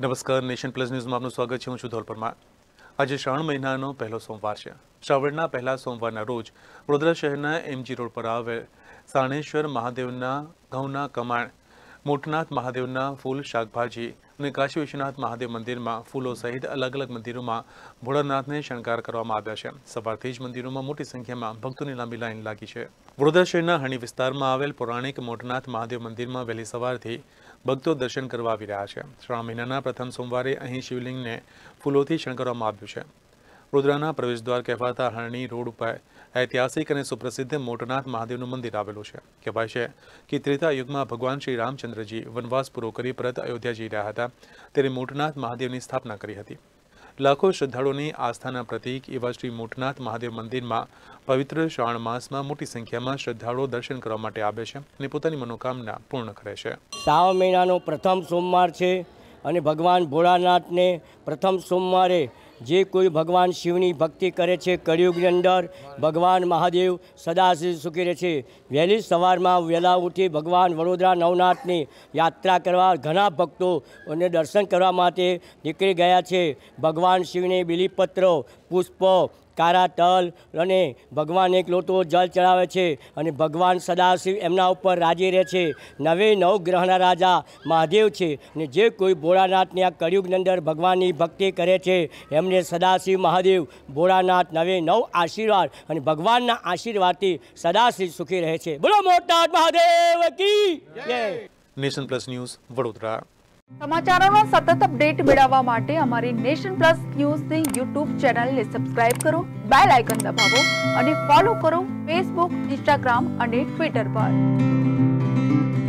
નમસ્કાર nation plus ન્યૂઝમાં આપનું સ્વાગત છે હું છું ધોલ પરમાર આજે શ્રાવણ મહિનાનો પહેલો સોમવાર છે શ્રાવણના પહેલા સોમવારના રોજ વડોદરા શહેરના એમજી રોડ પર આવેલ સાણેશ્વર મહાદેવના ઘઉંના કમાણ મોટનાથ મહાદેવના ફૂલ શાકભાજી અને કાશી વિશ્વનાથ મહાદેવ મંદિરમાં ફૂલો સહિત અલગ અલગ મંદિરોમાં ભોળાનાથને શણગાર કરવામાં આવ્યા છે સવારથી જ મંદિરોમાં મોટી સંખ્યામાં ભક્તોની લાંબી લાઈન લાગી છે વડોદરા શહેરના હણી વિસ્તારમાં આવેલ પૌરાણિક મોટનાથ મહાદેવ મંદિરમાં વહેલી સવારથી ભક્તો દર્શન કરવા આવી રહ્યા છે શ્રાવણ મહિનાના પ્રથમ સોમવારે અહીં શિવલિંગને ફૂલોથી શણગારવામાં આવ્યું છે વડોદરાના પ્રવેશદ્વાર કહેવાતા હરણી રોડ ઉપર ઐતિહાસિક અને સુપ્રસિદ્ધ મોટનાથ મહાદેવનું મંદિર આવેલું છે કહેવાય છે કે ત્રેતા યુગમાં ભગવાન શ્રી રામચંદ્રજી વનવાસ પૂરો કરી પરત અયોધ્યા જઈ રહ્યા હતા ત્યારે મોટનાથ મહાદેવની સ્થાપના કરી હતી લાખો શ્રદ્ધાળુઓની આસ્થાના પ્રતીક એવા શ્રી મોટનાથ મહાદેવ મંદિરમાં પવિત્ર શ્રાવણ માસમાં મોટી સંખ્યામાં શ્રદ્ધાળુઓ દર્શન કરવા માટે આવે છે અને પોતાની મનોકામના પૂર્ણ કરે છે શ્રાવણ મહિનાનો પ્રથમ સોમવાર છે અને ભગવાન ભોળાનાથને પ્રથમ સોમવારે જે કોઈ ભગવાન શિવની ભક્તિ કરે છે કળિયુગની અંદર ભગવાન મહાદેવ સદાશિવ સુખી રહે છે વહેલી સવારમાં વહેલા ઉઠી ભગવાન વડોદરા નવનાથની યાત્રા કરવા ઘણા ભક્તો અને દર્શન કરવા માટે નીકળી ગયા છે ભગવાન શિવને બિલીપત્રો પુષ્પો કારા તલ અને ભગવાન એક લોટો જળ ચડાવે છે અને ભગવાન સદાશિવ એમના ઉપર રાજી રહે છે નવે નવ ગ્રહના રાજા મહાદેવ છે અને જે કોઈ ભોળાનાથને આ કળિયુગની અંદર ભગવાનની ભક્તિ કરે છે એમને સદાશિવ મહાદેવ ભોળાનાથ નવે નવ આશીર્વાદ અને ભગવાનના આશીર્વાદથી સદાશિવ સુખી રહે છે બોલો મોટા મહાદેવ કી પ્લસ ન્યૂઝ વડોદરા સમાચારોનો સતત અપડેટ મેળવવા માટે અમારી નેશન પ્લસ ન્યૂઝની યુટ્યુબ ચેનલને સબસ્ક્રાઇબ કરો બેલ આઇકન દબાવો અને ફોલો કરો ફેસબુક ઇન્સ્ટાગ્રામ અને ટ્વિટર પર